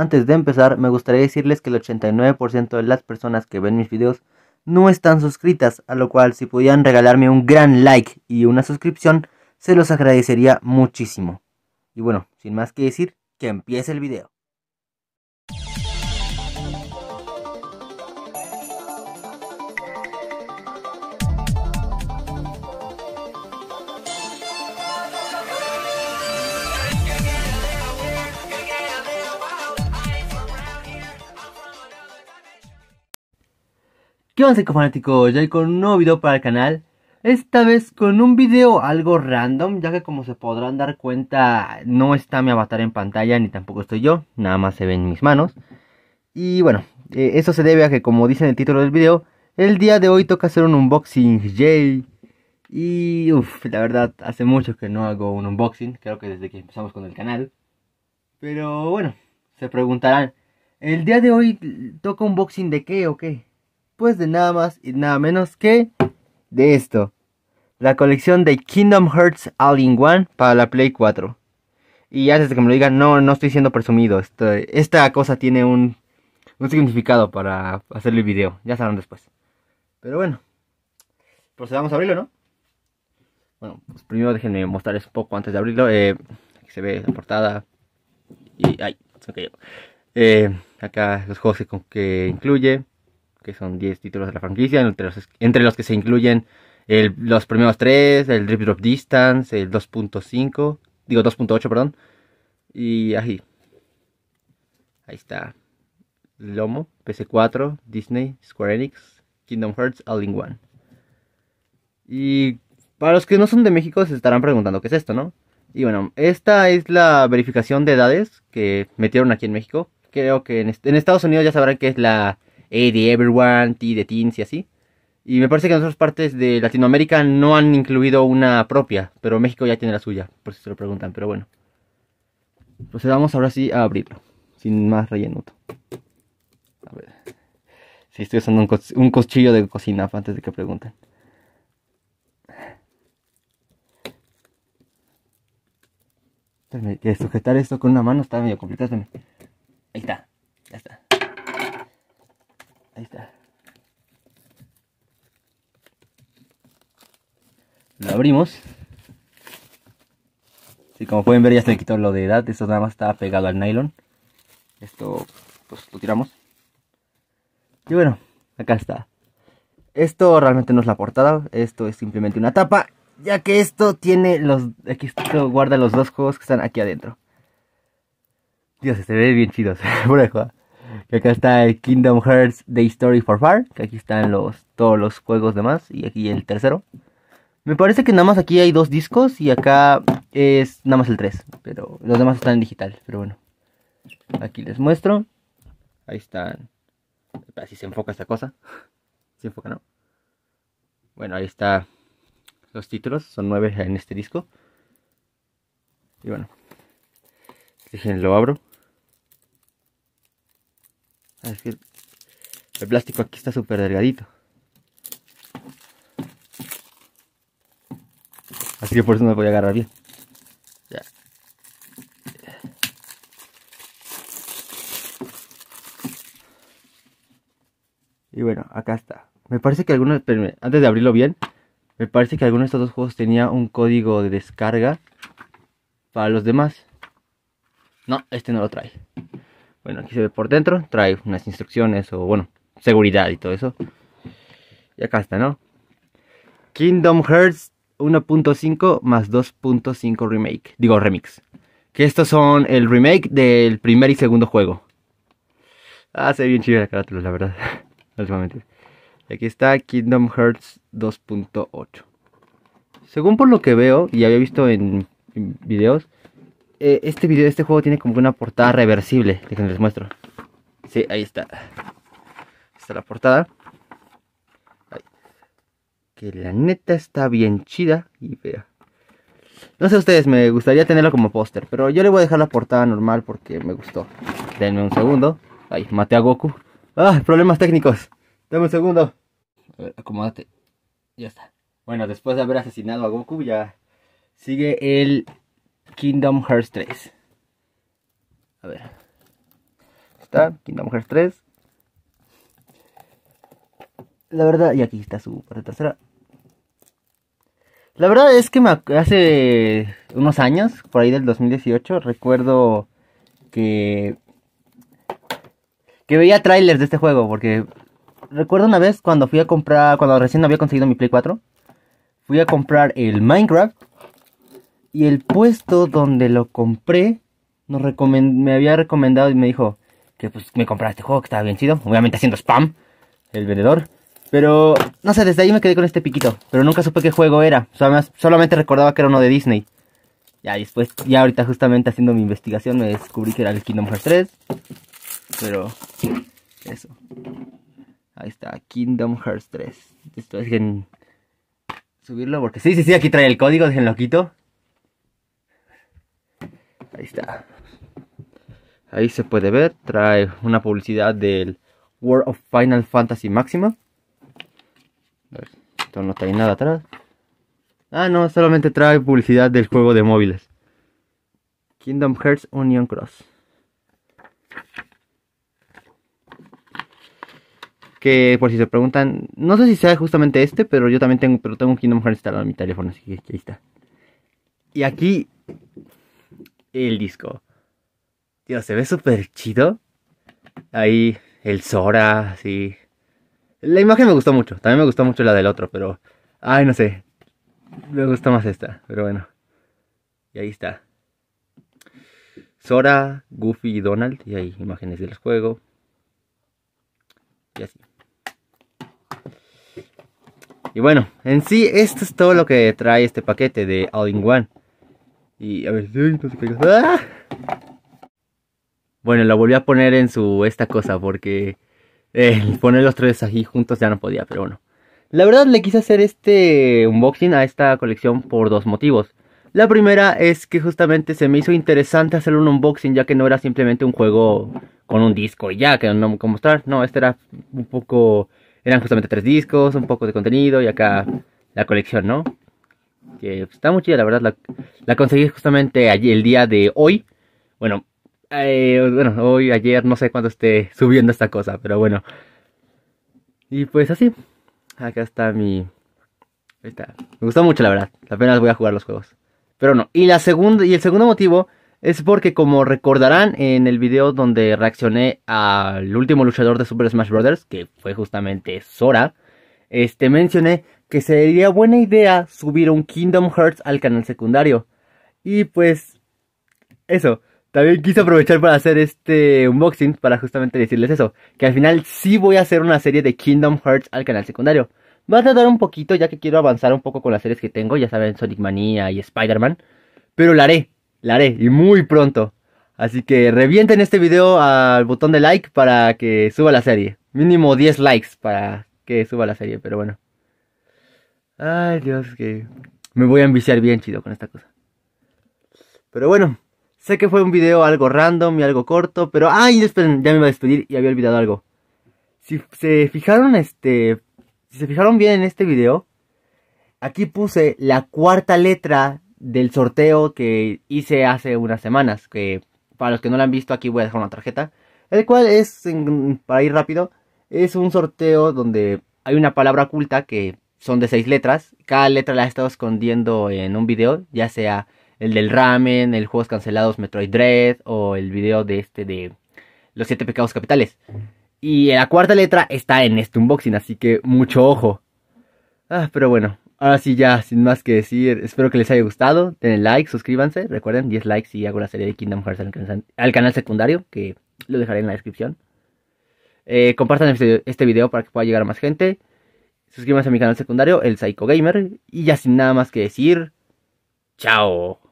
Antes de empezar, me gustaría decirles que el 89% de las personas que ven mis videos no están suscritas, a lo cual si pudieran regalarme un gran like y una suscripción, se los agradecería muchísimo. Y bueno, sin más que decir, que empiece el video. ¿Qué onda psicofanáticos? Ya con un nuevo video para el canal Esta vez con un video algo random Ya que como se podrán dar cuenta No está mi avatar en pantalla ni tampoco estoy yo Nada más se ven mis manos Y bueno, eh, eso se debe a que como dice en el título del video El día de hoy toca hacer un unboxing Jay Y uff, la verdad hace mucho que no hago un unboxing Creo que desde que empezamos con el canal Pero bueno, se preguntarán ¿El día de hoy toca unboxing de qué o qué? pues de nada más y nada menos que de esto. La colección de Kingdom Hearts All in One para la Play 4. Y antes de que me lo digan, no, no estoy siendo presumido. Esta, cosa tiene un, un significado para hacerle el video. Ya sabrán después. Pero bueno, procedamos a abrirlo, ¿no? Bueno, pues primero déjenme mostrarles un poco antes de abrirlo. Eh, aquí se ve la portada. Y, ay, se cayó. Eh, acá los juegos que incluye que son 10 títulos de la franquicia, entre los, que se incluyen los primeros 3, el Drip Drop Distance, el 2.5, digo 2.8, perdón, y ahí. Ahí está. Lomo, PC4, Disney, Square Enix, Kingdom Hearts, All in One. Y para los que no son de México se estarán preguntando qué es esto, ¿no? Y bueno, esta es la verificación de edades que metieron aquí en México. Creo que en, en Estados Unidos ya sabrán que es la Hey de Everyone, T de Teens y así. Y me parece que en otras partes de Latinoamérica no han incluido una propia, pero México ya tiene la suya, por si se lo preguntan, pero bueno. Procedamos ahora sí a abrirlo, sin más relleno. A ver. Sí, estoy usando un, un cuchillo de cocina antes de que pregunten. que sujetar esto con una mano está medio complicado. Ahí está. Ahí está. Lo abrimos. y como pueden ver ya se me quitó lo de edad. Esto nada más está pegado al nylon. Esto pues lo tiramos. Y bueno, acá está. Esto realmente no es la portada. Esto es simplemente una tapa. Ya que esto tiene los... Aquí esto guarda los dos juegos que están aquí adentro. Dios, se ve bien chido. chidos. Por que acá está el Kingdom Hearts The Story for Far. Que aquí están los, todos los juegos demás. Y aquí el tercero. Me parece que nada más aquí hay dos discos. Y acá es nada más el tres. Pero los demás están en digital. Pero bueno. Aquí les muestro. Ahí están. si se enfoca esta cosa. Se enfoca, ¿no? Bueno, ahí está. Los títulos. Son nueve en este disco. Y bueno. lo abro. Es que el plástico aquí está súper delgadito. Así que por eso no me voy a agarrar bien. Y bueno, acá está. Me parece que algunos, antes de abrirlo bien, me parece que alguno de estos dos juegos tenía un código de descarga para los demás. No, este no lo trae. Bueno, aquí se ve por dentro, trae unas instrucciones o bueno, seguridad y todo eso. Y acá está, ¿no? Kingdom Hearts 1.5 más 2.5 remake, digo remix. Que estos son el remake del primer y segundo juego. Ah, se ve bien chido la carátula, la verdad. Últimamente. Aquí está Kingdom Hearts 2.8. Según por lo que veo y había visto en videos, eh, este video de este juego tiene como una portada reversible. Déjenme les muestro. Sí, ahí está. Está la portada. Que la neta está bien chida y vea. No sé ustedes, me gustaría tenerlo como póster, pero yo le voy a dejar la portada normal porque me gustó. Denme un segundo. Ahí, maté a Goku. Ah, problemas técnicos. Dame un segundo. A acomódate. Ya está. Bueno, después de haber asesinado a Goku, ya sigue el Kingdom Hearts 3. A ver. Está Kingdom Hearts 3. La verdad, y aquí está su parte trasera. La verdad es que hace unos años, por ahí del 2018, recuerdo que que veía trailers de este juego porque recuerdo una vez cuando fui a comprar cuando recién había conseguido mi Play 4, fui a comprar el Minecraft y el puesto donde lo compré me había recomendado y me dijo que pues me comprara este juego que estaba bien chido. Obviamente haciendo spam el vendedor. Pero no sé, desde ahí me quedé con este piquito. Pero nunca supe qué juego era. solamente recordaba que era uno de Disney. Ya después, ya ahorita justamente haciendo mi investigación me descubrí que era el Kingdom Hearts 3. Pero eso. Ahí está, Kingdom Hearts 3. Esto dejen subirlo porque sí, sí, sí, aquí trae el código, déjenlo quito. Ahí está. Ahí se puede ver, trae una publicidad del World of Final Fantasy Máxima. Esto no ahí nada atrás. Ah, no, solamente trae publicidad del juego de móviles. Kingdom Hearts Union Cross. Que por si se preguntan, no sé si sea justamente este, pero yo también tengo, pero tengo un Kingdom Hearts instalado en mi teléfono, así que ahí está. Y aquí el disco. Tío, se ve súper chido. Ahí el Sora, sí La imagen me gustó mucho. También me gustó mucho la del otro, pero. Ay, no sé. Me gusta más esta, pero bueno. Y ahí está. Sora, Goofy y Donald. Y hay imágenes del juego. Y así. Y bueno, en sí, esto es todo lo que trae este paquete de All in One. Y a ver, si... ¡Ah! Bueno, la volví a poner en su esta cosa porque poner los tres aquí juntos ya no podía, pero bueno. La verdad le quise hacer este unboxing a esta colección por dos motivos. La primera es que justamente se me hizo interesante hacer un unboxing ya que no era simplemente un juego con un disco y ya, que no como mostrar. No, este era un poco... Eran justamente tres discos, un poco de contenido y acá la colección, ¿no? que está muy chida, la verdad. La, la conseguí justamente allí el día de hoy. Bueno, eh, bueno, hoy, ayer, no sé cuándo esté subiendo esta cosa, pero bueno. Y pues así. Acá está mi. está. Me gustó mucho, la verdad. Apenas voy a jugar los juegos. Pero no. Y, la segunda, y el segundo motivo es porque, como recordarán en el video donde reaccioné al último luchador de Super Smash Bros., que fue justamente Sora, este, mencioné que sería buena idea subir un Kingdom Hearts al canal secundario. Y pues eso, también quise aprovechar para hacer este unboxing para justamente decirles eso, que al final sí voy a hacer una serie de Kingdom Hearts al canal secundario. Va a tardar un poquito ya que quiero avanzar un poco con las series que tengo, ya saben, Sonic Mania y Spider-Man, pero la haré, la haré y muy pronto. Así que revienten este video al botón de like para que suba la serie. Mínimo 10 likes para que suba la serie, pero bueno. Ay, Dios, que me voy a enviciar bien chido con esta cosa. Pero bueno, sé que fue un video algo random y algo corto, pero... ¡Ay! ya me iba a despedir y había olvidado algo. Si se fijaron, este... Si se fijaron bien en este video, aquí puse la cuarta letra del sorteo que hice hace unas semanas, que para los que no lo han visto aquí voy a dejar una tarjeta, el cual es, para ir rápido, es un sorteo donde hay una palabra oculta que son de seis letras. Cada letra la he estado escondiendo en un video, ya sea el del ramen, el juegos cancelados Metroid Dread o el video de este de los siete pecados capitales. Y la cuarta letra está en este unboxing, así que mucho ojo. Ah, pero bueno, ahora sí ya, sin más que decir, espero que les haya gustado. Denle like, suscríbanse, recuerden 10 likes y hago la serie de Kingdom Hearts al, canal secundario, que lo dejaré en la descripción. Eh, compartan este, este video para que pueda llegar a más gente. Suscríbanse a mi canal secundario, el Psycho Gamer. Y ya sin nada más que decir, chao.